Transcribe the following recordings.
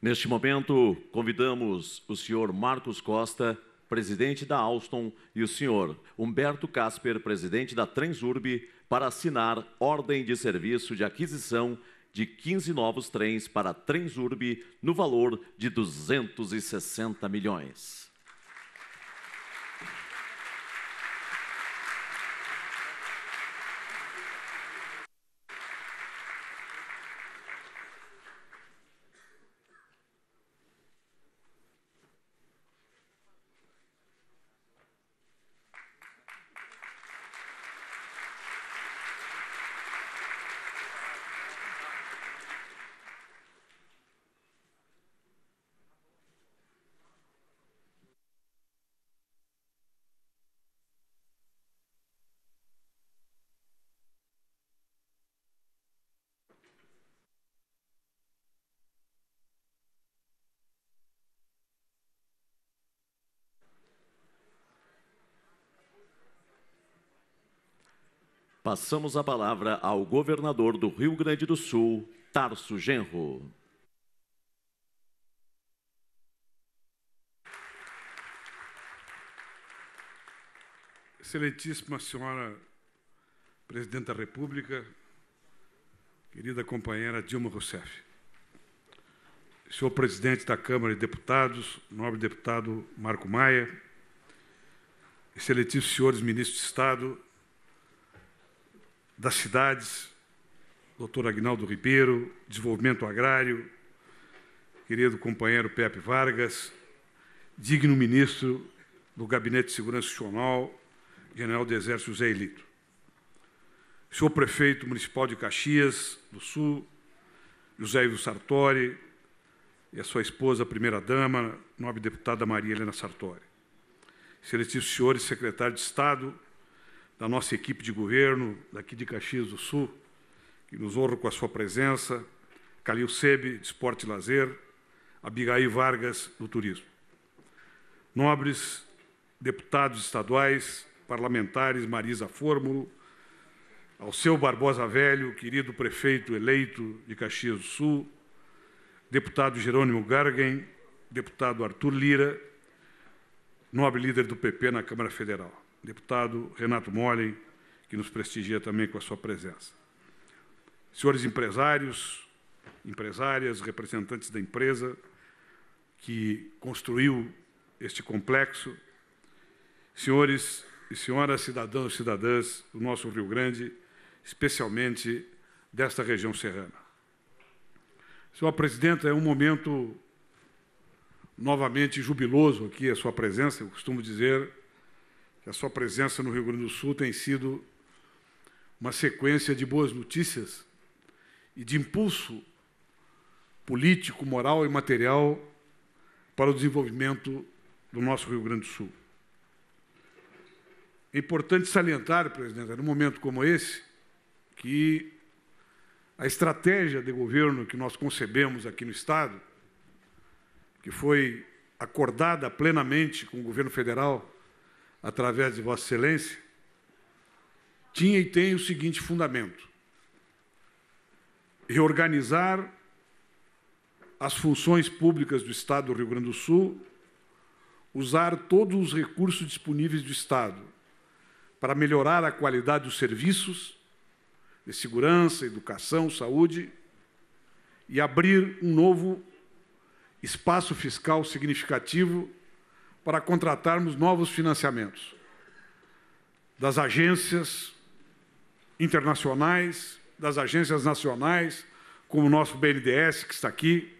Neste momento, convidamos o senhor Marcos Costa, presidente da Alstom, e o senhor Humberto Casper, presidente da Transurb, para assinar ordem de serviço de aquisição de 15 novos trens para a Transurb no valor de 260 milhões. Passamos a palavra ao governador do Rio Grande do Sul, Tarso Genro. Excelentíssima senhora Presidente da República, querida companheira Dilma Rousseff, senhor Presidente da Câmara de Deputados, nobre deputado Marco Maia, excelentíssimos senhores ministros de Estado, das cidades, doutor Agnaldo Ribeiro, Desenvolvimento Agrário, querido companheiro Pepe Vargas, digno ministro do Gabinete de Segurança Nacional, general do Exército José Elito. Senhor prefeito municipal de Caxias do Sul, José Ivo Sartori, e a sua esposa, a primeira-dama, nobre deputada Maria Helena Sartori. Excelentíssimos senhores secretário de Estado, da nossa equipe de governo, daqui de Caxias do Sul, que nos honra com a sua presença, Calil Sebe, de Esporte e Lazer, Abigail Vargas, do Turismo. Nobres deputados estaduais, parlamentares Marisa Fórmulo, Alceu Barbosa Velho, querido prefeito eleito de Caxias do Sul, deputado Jerônimo Gargen, deputado Arthur Lira, nobre líder do PP na Câmara Federal deputado Renato Mollen, que nos prestigia também com a sua presença. Senhores empresários, empresárias, representantes da empresa que construiu este complexo, senhores e senhoras cidadãos e cidadãs do nosso Rio Grande, especialmente desta região serrana. Senhora Presidenta, é um momento novamente jubiloso aqui a sua presença, eu costumo dizer a sua presença no Rio Grande do Sul tem sido uma sequência de boas notícias e de impulso político, moral e material para o desenvolvimento do nosso Rio Grande do Sul. É importante salientar, presidente, num momento como esse, que a estratégia de governo que nós concebemos aqui no Estado, que foi acordada plenamente com o governo federal através de Vossa Excelência, tinha e tem o seguinte fundamento: reorganizar as funções públicas do Estado do Rio Grande do Sul, usar todos os recursos disponíveis do Estado para melhorar a qualidade dos serviços de segurança, educação, saúde e abrir um novo espaço fiscal significativo para contratarmos novos financiamentos das agências internacionais, das agências nacionais, como o nosso BNDES, que está aqui,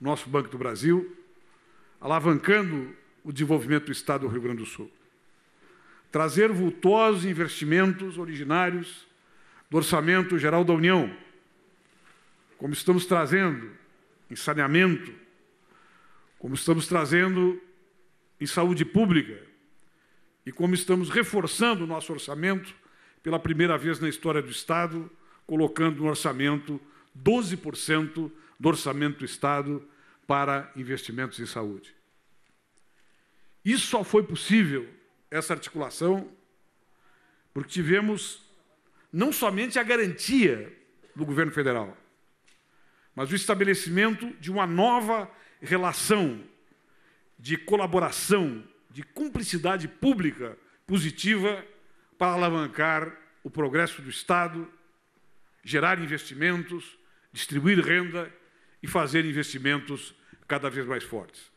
nosso Banco do Brasil, alavancando o desenvolvimento do Estado do Rio Grande do Sul. Trazer vultuosos investimentos originários do Orçamento Geral da União, como estamos trazendo em saneamento, como estamos trazendo em saúde pública e como estamos reforçando o nosso orçamento pela primeira vez na história do Estado, colocando no orçamento 12% do orçamento do Estado para investimentos em saúde. Isso só foi possível, essa articulação, porque tivemos não somente a garantia do governo federal, mas o estabelecimento de uma nova relação de colaboração, de cumplicidade pública positiva para alavancar o progresso do Estado, gerar investimentos, distribuir renda e fazer investimentos cada vez mais fortes.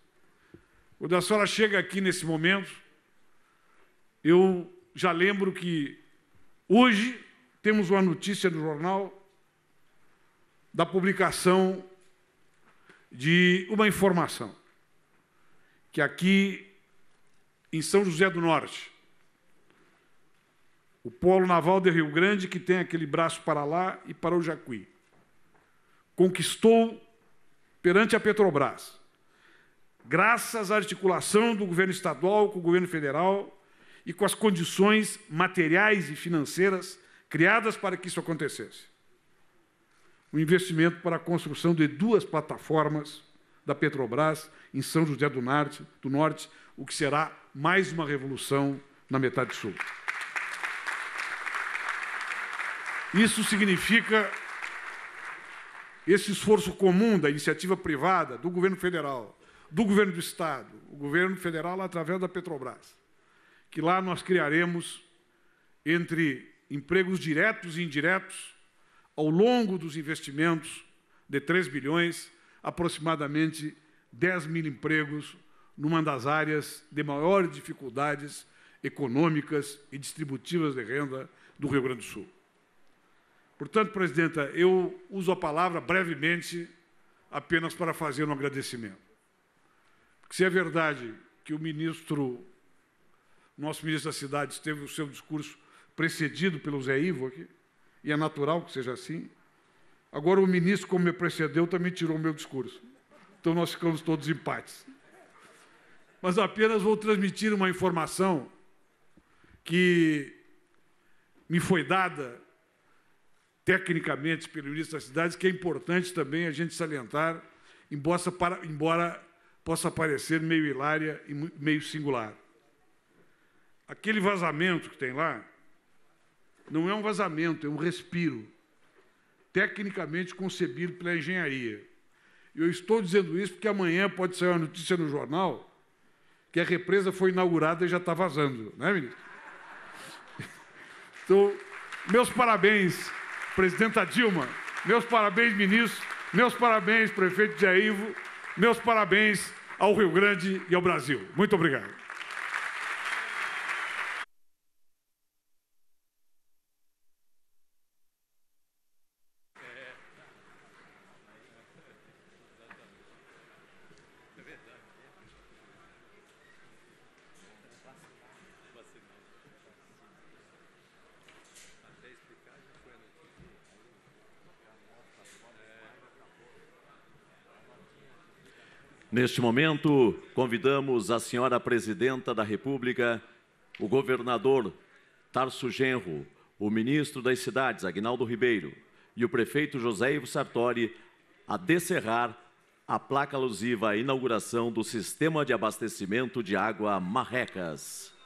Quando a senhora chega aqui nesse momento, eu já lembro que hoje temos uma notícia no jornal da publicação de uma informação que aqui em São José do Norte, o polo naval de Rio Grande, que tem aquele braço para lá e para o Jacuí, conquistou perante a Petrobras, graças à articulação do governo estadual com o governo federal e com as condições materiais e financeiras criadas para que isso acontecesse. O investimento para a construção de duas plataformas da Petrobras em São José do Norte, do Norte o que será mais uma revolução na metade sul. Isso significa esse esforço comum da iniciativa privada, do governo federal, do governo do Estado, o governo federal através da Petrobras, que lá nós criaremos, entre empregos diretos e indiretos, ao longo dos investimentos de 3 bilhões, aproximadamente 10 mil empregos numa das áreas de maiores dificuldades econômicas e distributivas de renda do Rio Grande do Sul. Portanto, presidenta, eu uso a palavra brevemente apenas para fazer um agradecimento. Porque se é verdade que o ministro, nosso ministro da cidade, teve o seu discurso precedido pelo Zé Ivo aqui, e é natural que seja assim, Agora o ministro, como me precedeu, também tirou o meu discurso. Então nós ficamos todos empates. Mas apenas vou transmitir uma informação que me foi dada tecnicamente pelo ministro das Cidades, que é importante também a gente salientar, embora, embora possa parecer meio hilária e meio singular. Aquele vazamento que tem lá não é um vazamento, é um respiro tecnicamente concebido pela engenharia. Eu estou dizendo isso porque amanhã pode sair uma notícia no jornal que a represa foi inaugurada e já está vazando, né, ministro? Então, meus parabéns, presidenta Dilma, meus parabéns, ministro, meus parabéns, prefeito Jair Ivo, meus parabéns ao Rio Grande e ao Brasil. Muito obrigado. Neste momento, convidamos a senhora presidenta da República, o governador Tarso Genro, o ministro das Cidades, Agnaldo Ribeiro, e o prefeito José Ivo Sartori a descerrar a placa alusiva à inauguração do Sistema de Abastecimento de Água Marrecas.